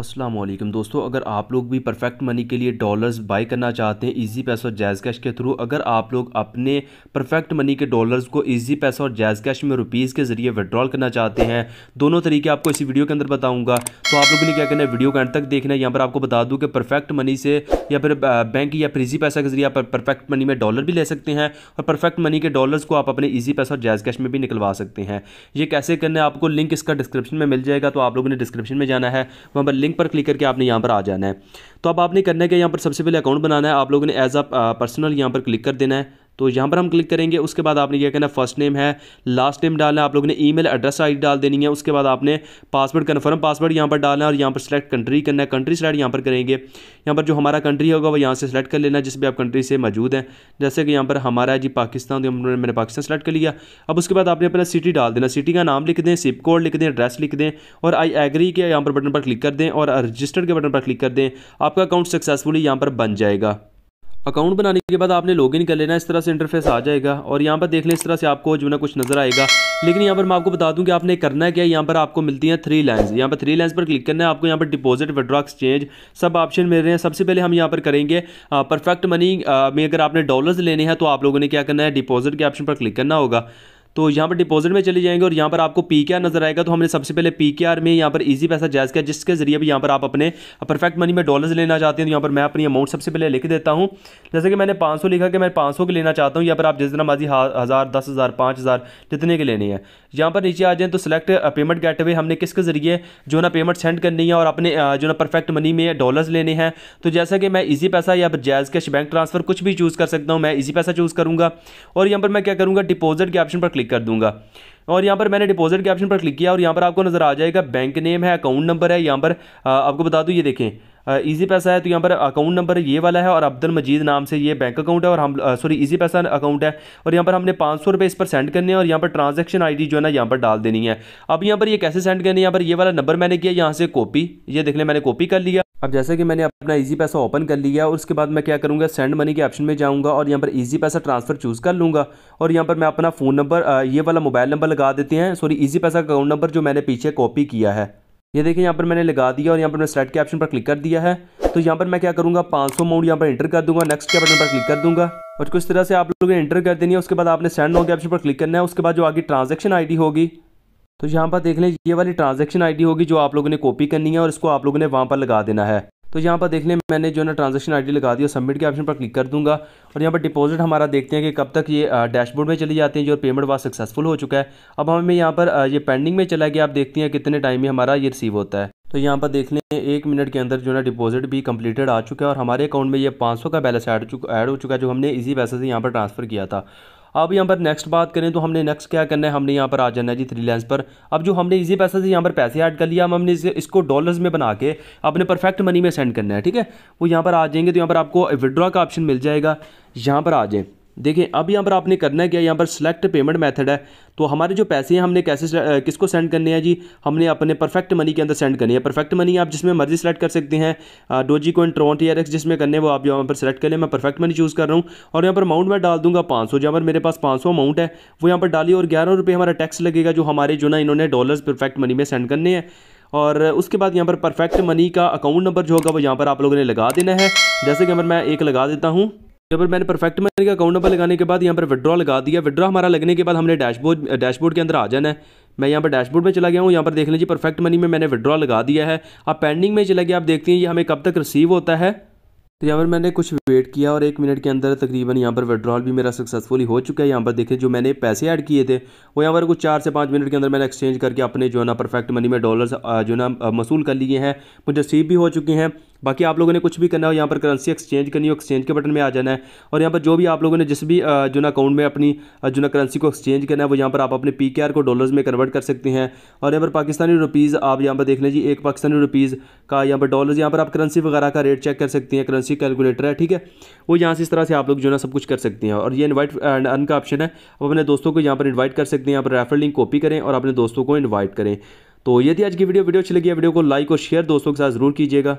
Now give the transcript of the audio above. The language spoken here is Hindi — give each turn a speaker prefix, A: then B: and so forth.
A: अस्सलाम वालेकुम दोस्तों अगर आप लोग भी परफेक्ट मनी के लिए डॉलर्स बाय करना चाहते हैं इजी पैसा और जैज़ कैश के थ्रू अगर आप लोग अपने परफेक्ट मनी के डॉलर्स को इजी पैसा और जैज़ कैश में रुपीज़ के ज़रिए विड्रॉल करना चाहते हैं दोनों तरीके आपको इसी वीडियो के अंदर बताऊंगा तो आप लोगों ने क्या करना है वीडियो का एंड तक देखना है यहाँ पर आपको बता दूँ कि परफेक्ट मनी से या फिर बैंक या फिर ईजी पैसा के ज़रिए आप परफेक्ट मनी में डॉलर भी ले सकते हैं और परफेक्ट मनी के डॉलर्स को आप अपने ईजी पैसा और जैज़ कैश में भी निकलवा सकते हैं ये कैसे करना है आपको लिंक इसका डिस्क्रिप्शन में मिल जाएगा तो आप लोगों ने डिस्क्रिप्शन में जाना है वहाँ पर लिंक लिंक पर क्लिक करके आपने यहाँ पर आ जाना है तो अब आपने करना है कि यहाँ पर सबसे पहले अकाउंट बनाना है आप लोगों ने एज अ पर्सनल यहाँ पर क्लिक कर देना है तो यहाँ पर हम क्लिक करेंगे उसके बाद आपने क्या कहना फर्स्ट नेम है लास्ट नेम डालना आप लोगों ने ईमेल एड्रेस आईडी डाल देनी है उसके बाद आपने पासवर्ड कन्फर्म पासवर्ड यहाँ पर डालना और यहाँ पर सिलेक्ट कंट्री करना है कंट्री सिलेक्ट यहाँ पर करेंगे यहाँ पर जो हमारा कंट्री होगा वो यहाँ से सेलेक्ट कर लेना जिस भी आप कंट्री से मौजूद हैं जैसे कि यहाँ पर हमारा जी पाकिस्तान तो मैंने पाकिस्तान सेलेक्ट कर लिया अब उसके बाद आपने अपना सिटी डाल देना सिटी का नाम लिख दें सिप कोड लिख दें एड्रेस लिख दें और आई एग्री के यहाँ पर बटन पर क्लिक कर दें और रजिस्टर के बटन पर क्लिक कर दें आपका अकाउंट सक्सेसफुली यहाँ पर बन जाएगा अकाउंट बनाने के बाद आपने लॉगिन कर लेना इस तरह से इंटरफेस आ जाएगा और यहाँ पर देख लें इस तरह से आपको जो ना कुछ नज़र आएगा लेकिन यहाँ पर मैं आपको बता दूं कि आपने करना क्या है यहाँ पर आपको मिलती हैं थ्री लाइन्स यहाँ पर थ्री लाइन्स पर क्लिक करना है आपको यहाँ पर डिपॉजिट विड्रॉ एक्सचेंज सब ऑप्शन मिल रहे हैं सबसे पहले हम यहाँ पर करेंगे परफेक्ट मनी में अगर आपने डॉलर्स लेने हैं तो आप लोगों ने क्या करना है डिपॉजिट के ऑप्शन पर क्लिक करना होगा तो यहाँ पर डिपॉजिट में चले जाएंगे और यहाँ पर आपको पी नजर आएगा तो हमने सबसे पहले पी में यहाँ पर ईजी पैसा जायज़ किया जिसके जरिए भी यहाँ पर आप अपने परफेक्ट मनी में डॉलर्स लेना चाहते हैं तो यहाँ पर मैं अपनी अमाउंट सबसे पहले लिख देता हूँ जैसे कि मैंने पाँच लिखा कि मैं पाँच के लेना चाहता हूँ यहाँ पर आप जिस तरह माजी हज़ार दस हज़ार पाँच हज़ार जितने के लेने हैं यहाँ पर नीचे आ जाएँ तो सिलेक्ट पेमेंट गेट वे हमने किसके ज़रिए जो ना पेमेंट सेंड करनी है और अपने जो ना परफेक्ट मनी में डॉलर्स लेने हैं तो जैसा कि मैं ईजी पैसा या जैज़ कैश बैंक ट्रांसफ़र कुछ भी चूज़ कर सकता हूँ मैं ईजी पैसा चूज़ करूँगा और यहाँ पर मैं क्या करूँगा डिपोजिट के ऑप्शन पर क्लिक कर दूंगा और यहाँ पर मैंने डिपॉजिट के ऑप्शन पर क्लिक किया और यहाँ पर आपको नज़र आ जाएगा बैंक नेम है अकाउंट नंबर है यहाँ पर आपको बता दूँ ये देखें ईजी पैसा है तो यहाँ पर अकाउंट नंबर ये वाला है और अब्दुल मजीद नाम से ये बैंक अकाउंट है और हम सॉरी इजी पैसा अकाउंट है और यहाँ पर हमने पाँच सौ रुपये इस पर सेंड करने हैं और यहाँ पर ट्रांजैक्शन आईडी जो है ना यहाँ पर डाल देनी है अब यहाँ पर ये कैसे सेंड करनी है यहाँ पर ये वाला नंबर मैंने किया यहाँ से कॉपी ये देख लें मैंने कॉपी कर लिया अब जैसे कि मैंने अपना इजी पैसा ओपन कर लिया और उसके बाद मैं क्या करूँगा सेंड मनी के ऑप्शन में जाऊँगा और यहाँ पर इजी पैसा ट्रांसफ़र चूज़ कर लूँगा और यहाँ पर मैं अपना फ़ोन नंबर ये वाला मोबाइल नंबर लगा देते हैं sorry Easypaisa account number जो मैंने पीछे कॉपी किया है ये देखिए यहाँ पर मैंने लगा दिया और यहाँ पर मैं स्लेट के ऑप्शन पर क्लिक कर दिया है तो यहाँ पर मैं क्या करूँगा पाँच सौ अमाउंट यहाँ पर इंटर कर दूँगा नेक्स्ट के बटन पर क्लिक कर दूँगा और कुछ तरह से आप लोगों ने इंटर कर देनी है उसके बाद आपने सेंड नो के ऑप्शन पर क्लिक करना है उसके बाद जो आगे ट्रांजेक्शन आई होगी तो यहाँ पर देख लें ये वाली ट्रांजेक्शन आईडी होगी जो आप लोगों ने कॉपी करनी है और इसको आप लोगों ने वहाँ पर लगा देना है तो यहाँ पर देख लें मैंने जो है ना ट्रांजेक्शन आईडी लगा दी और सबमिट के ऑप्शन पर क्लिक कर दूंगा और यहाँ पर डिपॉजिट हमारा देखते हैं कि कब तक ये डैशबोर्ड में चली जाती है जो पेमेंट वहाँ सक्सेसफुल हो चुका है अब हमें यहाँ पर ये पेंडिंग में चला गया आप देखते हैं कितने टाइम में हमारा ये रिसीव होता है तो यहाँ पर देख लें एक मिनट के अंदर जो है ना डिपॉजिट भी कंप्लीटेड आ चुका है और हमारे अकाउंट में ये 500 का बैलेंस एड ऐड हो चुका है जो हमने इजी पैसे से यहाँ पर ट्रांसफ़र किया था अब यहाँ पर नेक्स्ट बात करें तो हमने नेक्स्ट क्या करना है हमने यहाँ पर आ जाना है जी थ्री लेंस पर अब जो हमने इजी पैसा से यहाँ पर पैसे ऐड कर लिया हम हमने इसको डॉलर्स में बना के अपने परफेक्ट मनी में सेंड करना है ठीक है वो यहाँ पर आ जाएंगे तो यहाँ पर आपको विदड्रॉ का ऑप्शन मिल जाएगा यहाँ पर आ जाए देखें अब यहाँ पर आपने करना है क्या यहाँ पर सिलेक्ट पेमेंट मेथड है तो हमारे जो पैसे हैं हमने कैसे किसको सेंड करने हैं जी हमने अपने परफेक्ट मनी के अंदर सेंड करनी है परफेक्ट मनी आप जिसमें मर्जी सेलेक्ट कर सकते हैं डोजी कोइन ट्रोंट या एक्स जिसमें करने वो आप यहाँ पर सेलेक्ट कर लें मैं परफेक्ट मनी चूज़ कर रहा हूँ और यहाँ पर अमाउंट मैं डाल दूँगा पाँच सौ जहाँ पर मेरे पास पाँच सौ अमाउंट है वो यहाँ पर डाली और ग्यारह रुपये हमारा टैक्स लगेगा जो हमारे जो ना इन्होंने डॉलर परफेक्ट मनी में सेंड करने हैं और उसके बाद यहाँ पर परफेक्ट मनी का अकाउंट नंबर जो होगा वो यहाँ पर आप लोगों ने लगा देना है जैसे कि मैं एक लगा देता हूँ यहाँ पर मैंने परफेक्ट मैन का अकाउंट नंबर लगाने के बाद यहाँ पर विड्रॉ लगा दिया विड्रॉ हमारा लगने के बाद हमने डैशबोर्ड डैशबोर्ड के अंदर आ जाना है मैं यहाँ पर डैशबोर्ड में चला गया हूँ यहाँ पर देख लीजिए परफेक्ट मनी में मैंने विड्रॉ लगा दिया है आप पेंडिंग में चला गया आप देखते हैं ये हमें कब तक रिसीव होता है तो यहाँ पर मैंने कुछ वेट किया और एक मिनट के अंदर तकरीबन यहाँ पर विड्रॉल भी मेरा सक्सेसफुली हो चुका है यहाँ पर देखें जो मैंने पैसे ऐड किए थे वो यहाँ पर कुछ चार से पाँच मिनट के अंदर मैंने एक्सचेंज करके अपने जो है ना परफेक्ट मनी में डॉलर्स जो ना वसूल कर लिए हैं मुझे रिसीव भी हो चुके हैं बाकी आप लोगों ने कुछ भी करना हो यहाँ पर करेंसी एक्सचेंज करनी हो एक्सचेंज के बटन में आ जाना है और यहाँ पर जो भी आप लोगों ने जिस भी जो ना अकाउंट में अपनी जो ना करेंसी को एक्सचेंज करना है वो यहाँ पर आप अपने पी को डॉलर्स में कन्वर्ट कर सकते हैं और यहाँ पर पाकिस्तानी रुपीज़ आप यहाँ पर देख लें जी एक पाकिस्तानी रुपीज़ का यहाँ पर डॉलर्स यहाँ पर आप करेंसी वगैरह का रेट चेक कर सकते हैं करेंसी कैलकुलेटर है ठीक है वो यहाँ से इस तरह से आप लोग जो ना सब कुछ कर सकते हैं और ये इन्वाइट अन का ऑप्शन है आप अपने दोस्तों को यहाँ पर इन्वाइट कर सकते हैं यहाँ पर रेफर लिंक कॉपी करें और अपने दोस्तों को इन्वाइट करें तो ये थी आज की वीडियो वीडियो अच्छी लगी है वीडियो को लाइक और शेयर दोस्तों के साथ ज़रूर कीजिएगा